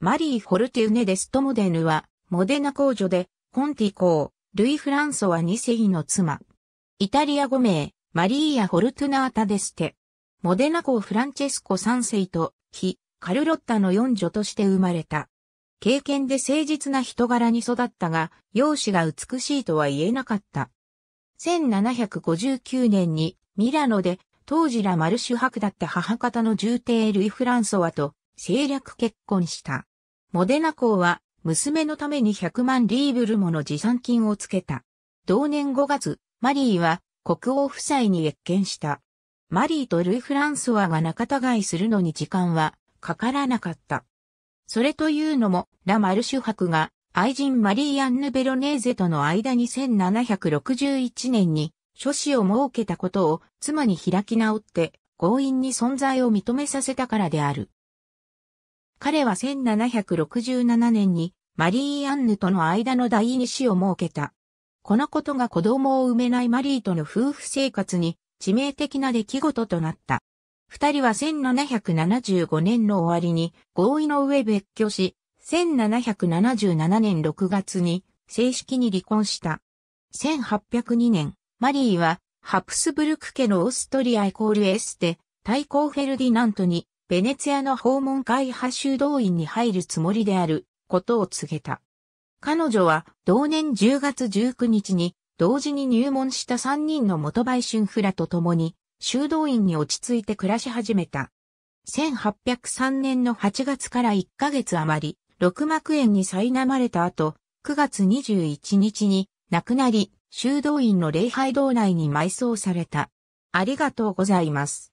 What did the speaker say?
マリー・フォルテュネ・デストモデヌは、モデナ公女で、コンティ公、ルイ・フランソワ2世の妻。イタリア5名、マリーア・フォルトゥナータ・デステ。モデナ公フランチェスコ3世と、非、カルロッタの四女として生まれた。経験で誠実な人柄に育ったが、容姿が美しいとは言えなかった。1759年に、ミラノで、当時ラマルシュ博だった母方の重帝ルイ・フランソワと、政略結婚した。モデナ公は、娘のために100万リーブルもの持参金をつけた。同年5月、マリーは国王夫妻に謁見した。マリーとルイ・フランソワが仲違いするのに時間はかからなかった。それというのも、ラ・マルシュ博が愛人マリー・アンヌ・ベロネーゼとの間に1761年に諸子を設けたことを妻に開き直って強引に存在を認めさせたからである。彼は1767年にマリー・アンヌとの間の第二子を設けた。このことが子供を産めないマリーとの夫婦生活に致命的な出来事となった。二人は1775年の終わりに合意の上別居し、1777年6月に正式に離婚した。1802年、マリーはハプスブルク家のオーストリアイコールエステ、対抗フェルディナントにベネツィアの訪問会派修道院に入るつもりであることを告げた。彼女は同年10月19日に同時に入門した3人の元売春フラと共に修道院に落ち着いて暮らし始めた。1803年の8月から1ヶ月余り、六幕園に苛まれた後、9月21日に亡くなり、修道院の礼拝堂内に埋葬された。ありがとうございます。